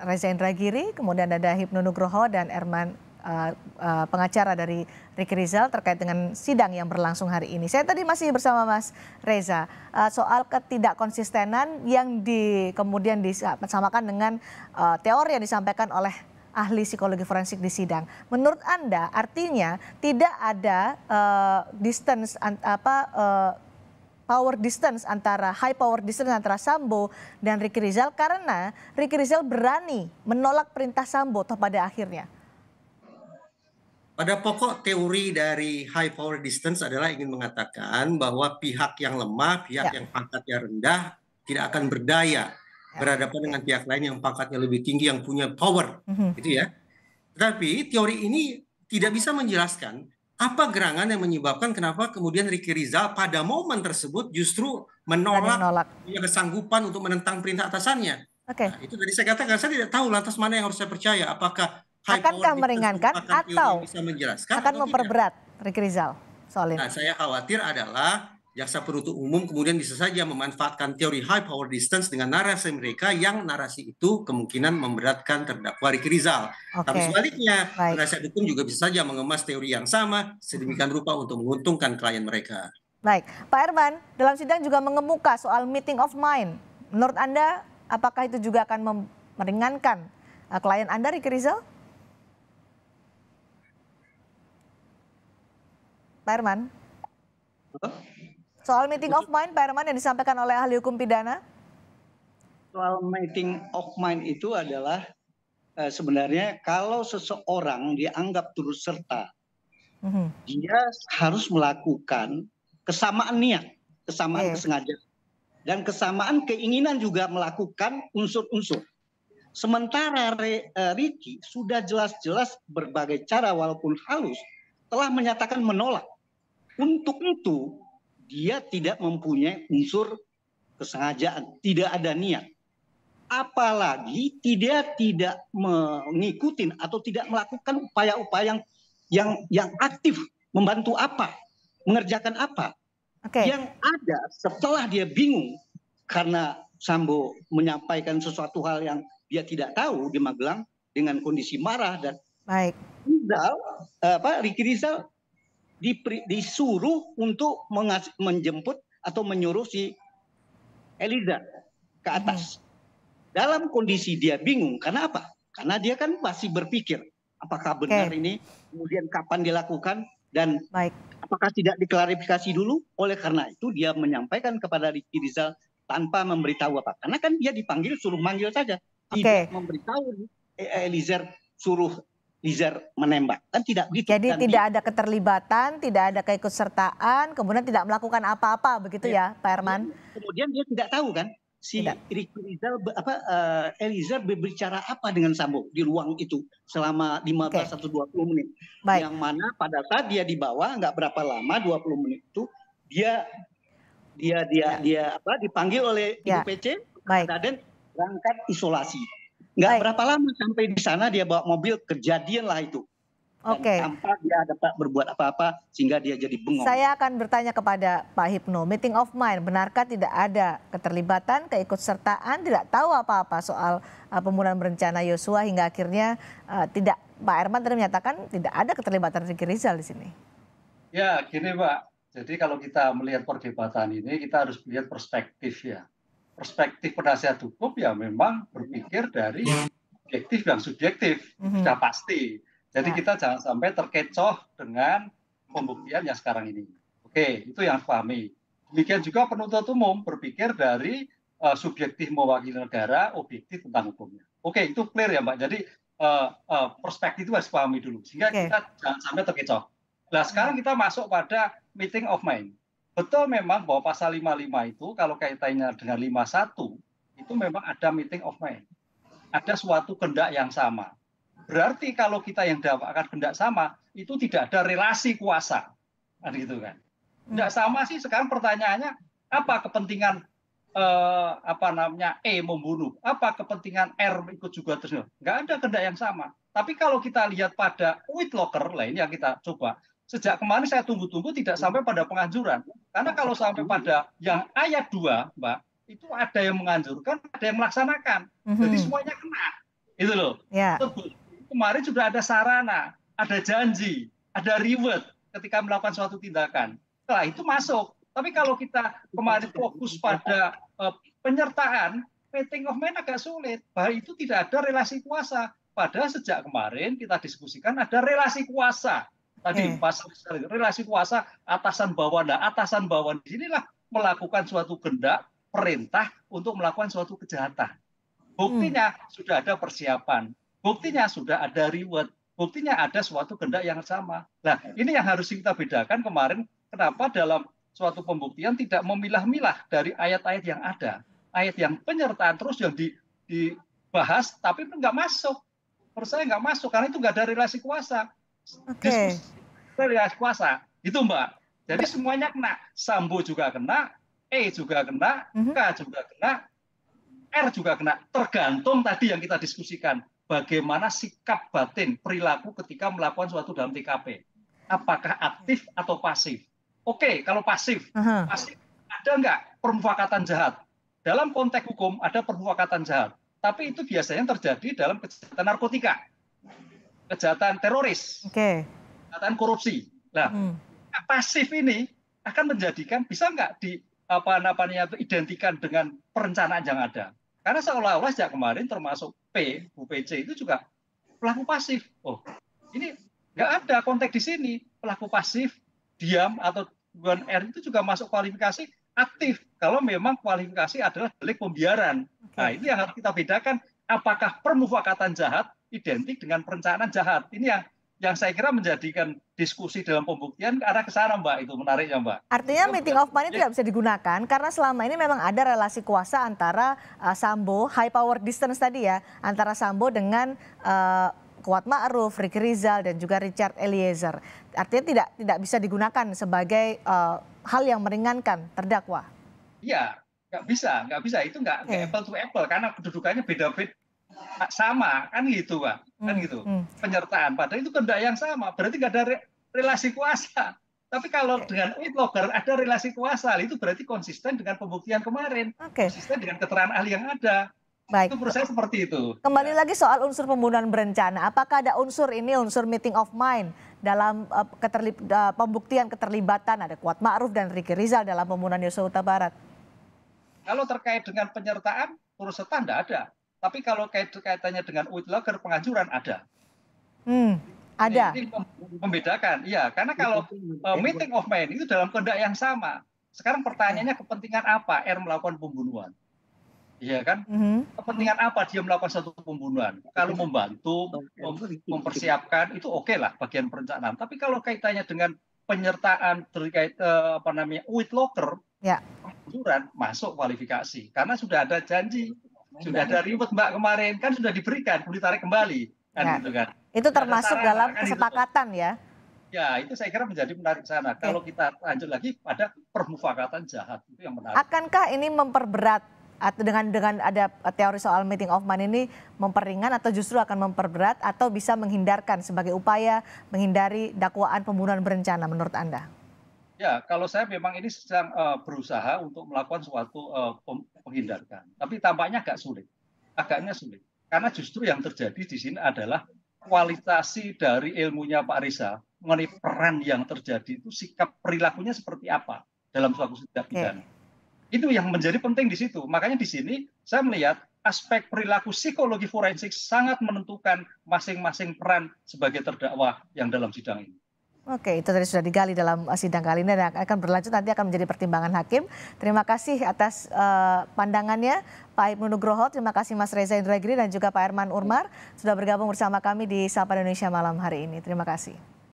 Reza Indragiri, kemudian ada Hipnu Nugroho dan Erman Uh, uh, pengacara dari Ricky Rizal terkait dengan sidang yang berlangsung hari ini. Saya tadi masih bersama Mas Reza uh, soal ketidakkonsistenan yang di kemudian disamakan dengan uh, teori yang disampaikan oleh ahli psikologi forensik di sidang. Menurut Anda artinya tidak ada uh, distance an, apa uh, power distance antara high power distance antara Sambo dan Ricky Rizal karena Ricky Rizal berani menolak perintah Sambo toh pada akhirnya. Pada pokok teori dari high power distance adalah ingin mengatakan bahwa pihak yang lemah, pihak ya. yang pangkatnya rendah tidak akan berdaya ya. berhadapan dengan pihak lain yang pangkatnya lebih tinggi yang punya power, mm -hmm. gitu ya. Tetapi teori ini tidak bisa menjelaskan apa gerangan yang menyebabkan kenapa kemudian Riki Rizal pada momen tersebut justru menolak, menolak. punya kesanggupan untuk menentang perintah atasannya. Oke. Okay. Nah, itu tadi saya katakan saya tidak tahu lantas mana yang harus saya percaya apakah akankah meringankan atau bisa menjelaskan akan atau memperberat tidak? Riki Rizal soal ini. Nah, saya khawatir adalah jaksa penuntut umum kemudian bisa saja memanfaatkan teori high power distance dengan narasi mereka yang narasi itu kemungkinan memberatkan terdakwa Riki Rizal. Okay. Tapi sebaliknya, Baik. penasihat hukum juga bisa saja mengemas teori yang sama sedemikian mm-hmm. rupa untuk menguntungkan klien mereka. Baik, Pak Herman, dalam sidang juga mengemuka soal meeting of mind. Menurut Anda, apakah itu juga akan meringankan eh, klien Anda Riki Rizal? Pak Herman? Soal meeting of mind, Pak Herman, yang disampaikan oleh ahli hukum pidana? Soal meeting of mind itu adalah eh, sebenarnya kalau seseorang dianggap turut serta, mm -hmm. dia harus melakukan kesamaan niat, kesamaan yeah. kesengajaan, dan kesamaan keinginan juga melakukan unsur-unsur. Sementara Re, eh, Riki sudah jelas-jelas berbagai cara walaupun halus telah menyatakan menolak. Untuk itu dia tidak mempunyai unsur kesengajaan, tidak ada niat. Apalagi dia tidak mengikuti atau tidak melakukan upaya-upaya yang yang yang aktif membantu apa, mengerjakan apa. Okay. Yang ada setelah dia bingung karena Sambo menyampaikan sesuatu hal yang dia tidak tahu di Magelang dengan kondisi marah dan Baik. Rizal, eh, apa Riki Rizal disuruh untuk menjemput atau menyuruh si Eliza ke atas. Hmm. Dalam kondisi dia bingung, karena apa? Karena dia kan masih berpikir, apakah benar okay. ini, kemudian kapan dilakukan, dan Baik. apakah tidak diklarifikasi dulu. Oleh karena itu dia menyampaikan kepada Ricky Rizal tanpa memberitahu apa. Karena kan dia dipanggil suruh manggil saja. Tidak okay. memberitahu eh, Eliezer suruh Nizar menembak. Kan tidak begitu. Jadi kan tidak ada keterlibatan, tidak ada keikutsertaan, kemudian tidak melakukan apa-apa begitu ya, ya Pak Herman. Kemudian dia tidak tahu kan si tidak. Rizal apa uh, eh, Elizar berbicara apa dengan Sambo di ruang itu selama 15 okay. atau 20 menit. Baik. Yang mana pada saat dia di bawah nggak berapa lama 20 menit itu dia dia dia ya. dia apa dipanggil oleh ya. Ibu PC Baik. Raden berangkat isolasi. Nggak berapa lama sampai di sana dia bawa mobil kejadian lah itu. Oke. Okay. Tanpa dia dapat berbuat apa-apa sehingga dia jadi bengong. Saya akan bertanya kepada Pak Hipno, meeting of mind, benarkah tidak ada keterlibatan, keikutsertaan, tidak tahu apa-apa soal uh, pembunuhan berencana Yosua hingga akhirnya uh, tidak Pak Herman tadi menyatakan tidak ada keterlibatan Ricky Rizal di sini. Ya, gini Pak. Jadi kalau kita melihat perdebatan ini, kita harus melihat perspektif ya perspektif penasihat hukum ya memang berpikir dari ya. objektif dan subjektif mm-hmm. sudah pasti. Jadi ya. kita jangan sampai terkecoh dengan pembuktian yang sekarang ini. Oke, itu yang pahami. Demikian juga penuntut umum berpikir dari uh, subjektif mewakili negara, objektif tentang hukumnya. Oke, itu clear ya Mbak. Jadi uh, uh, perspektif itu harus pahami dulu sehingga okay. kita jangan sampai terkecoh. Nah sekarang mhm. kita masuk pada meeting of mind. Betul memang bahwa pasal 55 itu kalau kaitannya dengan 51 itu memang ada meeting of mind. Ada suatu kendak yang sama. Berarti kalau kita yang dapatkan kendak sama itu tidak ada relasi kuasa. Kan gitu kan. Tidak sama sih sekarang pertanyaannya apa kepentingan eh, apa namanya E membunuh, apa kepentingan R ikut juga terus nggak ada kendak yang sama. Tapi kalau kita lihat pada Whitlocker lain yang kita coba sejak kemarin saya tunggu-tunggu tidak hmm. sampai pada penganjuran. Karena kalau sampai hmm. pada yang ayat 2, Mbak, itu ada yang menganjurkan, ada yang melaksanakan. Hmm. Jadi semuanya kena. Itu loh. Ya. Kemarin sudah ada sarana, ada janji, ada reward ketika melakukan suatu tindakan. Setelah itu masuk. Tapi kalau kita kemarin fokus pada e, penyertaan, meeting of men agak sulit. Bahwa itu tidak ada relasi kuasa. Padahal sejak kemarin kita diskusikan ada relasi kuasa Tadi hmm. pasal relasi kuasa atasan bawah. Nah, atasan bawah di sinilah melakukan suatu gendak perintah untuk melakukan suatu kejahatan. Buktinya hmm. sudah ada persiapan, buktinya sudah ada reward, buktinya ada suatu gendak yang sama. Nah, ini yang harus kita bedakan kemarin kenapa dalam suatu pembuktian tidak memilah-milah dari ayat-ayat yang ada, ayat yang penyertaan terus yang dibahas tapi nggak masuk. Menurut saya nggak masuk karena itu nggak ada relasi kuasa. Okay. Terlihat kuasa, itu Mbak. Jadi semuanya kena. Sambo juga kena, E juga kena, mhm. K juga kena, R juga kena. Tergantung tadi yang kita diskusikan. Bagaimana sikap batin, perilaku ketika melakukan suatu dalam TKP. Apakah aktif atau pasif? Oke, okay, kalau pasif, uh -huh. pasif ada nggak permufakatan jahat? Dalam konteks hukum ada permufakatan jahat, tapi itu biasanya terjadi dalam kejahatan narkotika kejahatan teroris, okay. kejahatan korupsi. Nah, hmm. pasif ini akan menjadikan bisa nggak di apa namanya identikan dengan perencanaan yang ada. Karena seolah-olah sejak kemarin termasuk P, UPC itu juga pelaku pasif. Oh, ini nggak ada konteks di sini. Pelaku pasif, diam, atau bukan R itu juga masuk kualifikasi aktif. Kalau memang kualifikasi adalah delik pembiaran. Okay. Nah, ini yang harus kita bedakan. Apakah permufakatan jahat identik dengan perencanaan jahat. Ini yang yang saya kira menjadikan diskusi dalam pembuktian ke arah ke Mbak itu menariknya Mbak. Artinya itu meeting of money ya. tidak bisa digunakan karena selama ini memang ada relasi kuasa antara uh, Sambo high power distance tadi ya antara Sambo dengan uh, Kuat Ma'ruf, Rick Rizal dan juga Richard Eliezer. Artinya tidak tidak bisa digunakan sebagai uh, hal yang meringankan terdakwa. Iya, nggak bisa, nggak bisa itu nggak okay. apple to apple karena kedudukannya beda-beda Nah, sama kan gitu pak hmm, kan gitu hmm. penyertaan padahal itu kehendak yang sama berarti nggak ada relasi kuasa tapi kalau okay. dengan logger ada relasi kuasa itu berarti konsisten dengan pembuktian kemarin okay. konsisten dengan keterangan ahli yang ada Baik. Itu proses seperti itu. Kembali ya. lagi soal unsur pembunuhan berencana. Apakah ada unsur ini unsur meeting of mind dalam uh, eh, keterlib, uh, eh, pembuktian keterlibatan ada Kuat Ma'ruf dan Riki Rizal dalam pembunuhan Yosua Utabarat Barat? Kalau terkait dengan penyertaan, urusan tanda ada tapi kalau kait kaitannya dengan Whitlocker penghancuran ada. Hmm, ada. Ini membedakan, iya. Karena kalau uh, meeting of mind itu dalam kehendak yang sama. Sekarang pertanyaannya kepentingan apa R melakukan pembunuhan? Iya kan? Mm-hmm. Kepentingan apa dia melakukan satu pembunuhan? Kalau membantu, mem- mempersiapkan itu oke okay lah bagian perencanaan. Tapi kalau kaitannya dengan penyertaan terkait uh, apa namanya Whitlocker, ya. Yeah. masuk kualifikasi karena sudah ada janji sudah ada reward mbak kemarin kan sudah diberikan boleh tarik kembali kan ya. gitu kan itu termasuk tarik, dalam kan kesepakatan itu. ya Ya, itu saya kira menjadi menarik sana. Okay. Kalau kita lanjut lagi pada permufakatan jahat itu yang menarik. Akankah ini memperberat atau dengan dengan ada teori soal meeting of man ini memperingan atau justru akan memperberat atau bisa menghindarkan sebagai upaya menghindari dakwaan pembunuhan berencana menurut Anda? Ya, kalau saya memang ini sedang uh, berusaha untuk melakukan suatu uh, menghindarkan. Tapi tampaknya agak sulit, agaknya sulit. Karena justru yang terjadi di sini adalah kualitasi dari ilmunya Pak Risa mengenai peran yang terjadi itu sikap perilakunya seperti apa dalam suatu tindak pidana. Okay. Itu yang menjadi penting di situ. Makanya di sini saya melihat aspek perilaku psikologi forensik sangat menentukan masing-masing peran sebagai terdakwa yang dalam sidang ini. Oke, itu tadi sudah digali dalam eh, sidang kali ini dan akan berlanjut nanti akan menjadi pertimbangan hakim. Terima kasih atas uh, pandangannya Pak Ibnu Nugroho, terima kasih Mas Reza Indragiri dan juga Pak Herman Urmar sudah bergabung bersama kami di Sapa Indonesia malam hari ini. Terima kasih.